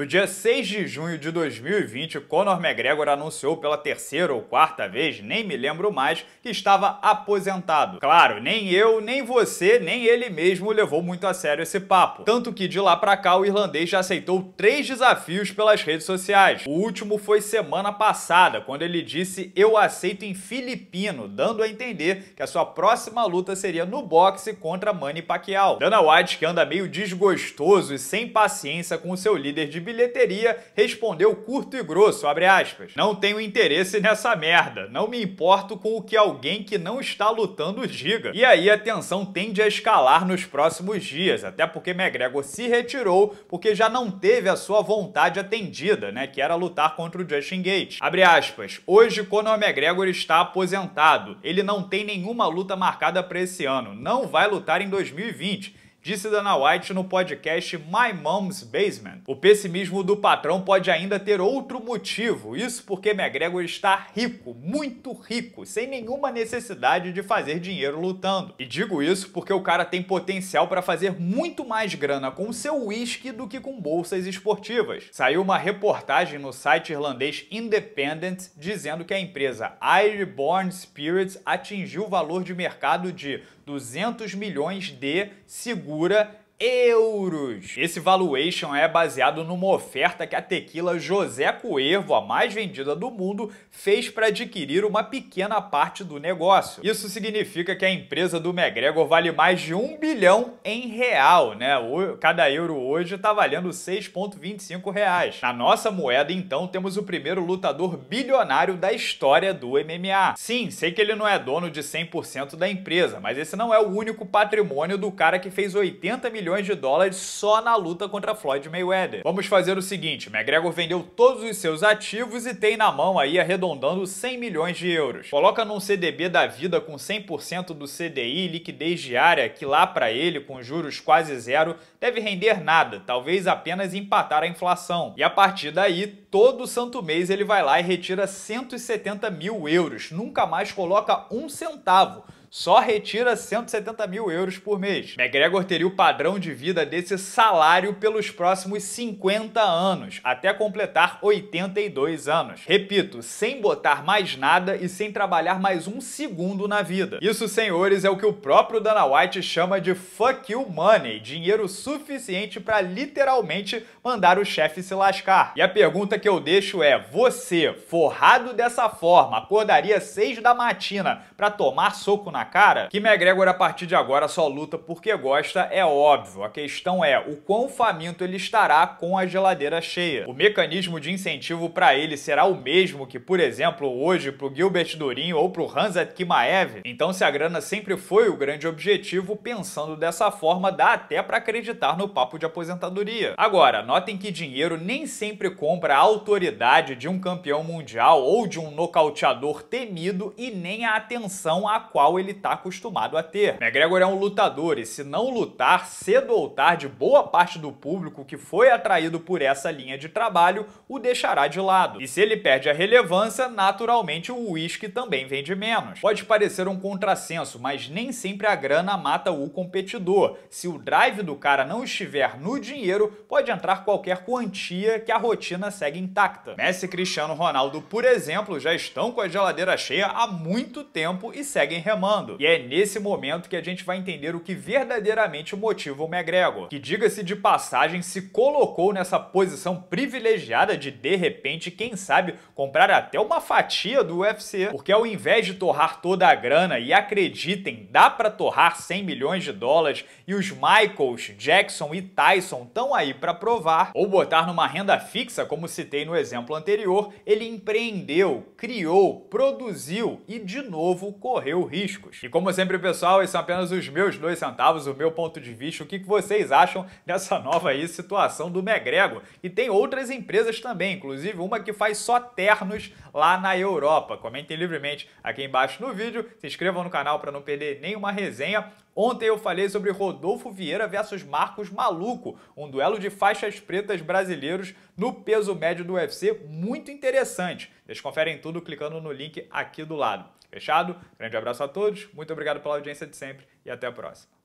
No dia 6 de junho de 2020, Conor McGregor anunciou pela terceira ou quarta vez, nem me lembro mais, que estava aposentado. Claro, nem eu, nem você, nem ele mesmo levou muito a sério esse papo. Tanto que de lá pra cá o irlandês já aceitou três desafios pelas redes sociais. O último foi semana passada, quando ele disse eu aceito em filipino, dando a entender que a sua próxima luta seria no boxe contra Manny Pacquiao. Dana White, que anda meio desgostoso e sem paciência com o seu líder de bilheteria, respondeu curto e grosso, abre aspas, não tenho interesse nessa merda, não me importo com o que alguém que não está lutando diga. E aí a tensão tende a escalar nos próximos dias, até porque McGregor se retirou porque já não teve a sua vontade atendida, né, que era lutar contra o Justin Gates. Abre aspas, hoje Conor McGregor está aposentado, ele não tem nenhuma luta marcada para esse ano, não vai lutar em 2020, Disse Dana White no podcast My Mom's Basement. O pessimismo do patrão pode ainda ter outro motivo, isso porque McGregor está rico, muito rico, sem nenhuma necessidade de fazer dinheiro lutando. E digo isso porque o cara tem potencial para fazer muito mais grana com seu uísque do que com bolsas esportivas. Saiu uma reportagem no site irlandês Independent dizendo que a empresa Airborne Spirits atingiu o valor de mercado de 200 milhões de, segundos figura euros. Esse valuation é baseado numa oferta que a tequila José Cuervo, a mais vendida do mundo, fez para adquirir uma pequena parte do negócio. Isso significa que a empresa do McGregor vale mais de um bilhão em real, né? Cada euro hoje está valendo 6,25 reais. Na nossa moeda, então, temos o primeiro lutador bilionário da história do MMA. Sim, sei que ele não é dono de 100% da empresa, mas esse não é o único patrimônio do cara que fez 80 milhões milhões de dólares só na luta contra Floyd Mayweather. Vamos fazer o seguinte, McGregor vendeu todos os seus ativos e tem na mão aí arredondando 100 milhões de euros. Coloca num CDB da vida com 100% do CDI, liquidez diária, que lá para ele, com juros quase zero, deve render nada, talvez apenas empatar a inflação. E a partir daí, todo santo mês ele vai lá e retira 170 mil euros, nunca mais coloca um centavo só retira 170 mil euros por mês. McGregor teria o padrão de vida desse salário pelos próximos 50 anos, até completar 82 anos. Repito, sem botar mais nada e sem trabalhar mais um segundo na vida. Isso, senhores, é o que o próprio Dana White chama de fuck you money, dinheiro suficiente para literalmente mandar o chefe se lascar. E a pergunta que eu deixo é: você, forrado dessa forma, acordaria 6 da matina para tomar soco na na cara que McGregor a partir de agora só luta porque gosta, é óbvio. A questão é o quão faminto ele estará com a geladeira cheia. O mecanismo de incentivo para ele será o mesmo que, por exemplo, hoje pro Gilbert Durinho ou pro Hansat Kimaev? Então, se a grana sempre foi o grande objetivo, pensando dessa forma, dá até para acreditar no papo de aposentadoria. Agora, notem que dinheiro nem sempre compra a autoridade de um campeão mundial ou de um nocauteador temido e nem a atenção a qual ele ele está acostumado a ter. McGregor é um lutador e se não lutar, cedo ou tarde, boa parte do público que foi atraído por essa linha de trabalho o deixará de lado. E se ele perde a relevância, naturalmente o uísque também vende menos. Pode parecer um contrassenso, mas nem sempre a grana mata o competidor. Se o drive do cara não estiver no dinheiro, pode entrar qualquer quantia que a rotina segue intacta. Messi e Cristiano Ronaldo, por exemplo, já estão com a geladeira cheia há muito tempo e seguem remando. E é nesse momento que a gente vai entender o que verdadeiramente motiva o McGregor, que diga-se de passagem se colocou nessa posição privilegiada de de repente, quem sabe, comprar até uma fatia do UFC, porque ao invés de torrar toda a grana e acreditem, dá para torrar 100 milhões de dólares e os Michaels, Jackson e Tyson estão aí para provar, ou botar numa renda fixa, como citei no exemplo anterior, ele empreendeu, criou, produziu e de novo correu riscos. E como sempre, pessoal, esses são apenas os meus dois centavos, o meu ponto de vista, o que vocês acham dessa nova aí situação do Megrego. E tem outras empresas também, inclusive uma que faz só ternos lá na Europa. Comentem livremente aqui embaixo no vídeo, se inscrevam no canal para não perder nenhuma resenha. Ontem eu falei sobre Rodolfo Vieira versus Marcos Maluco, um duelo de faixas pretas brasileiros no peso médio do UFC, muito interessante. Eles conferem tudo clicando no link aqui do lado. Fechado? Grande abraço a todos, muito obrigado pela audiência de sempre e até a próxima.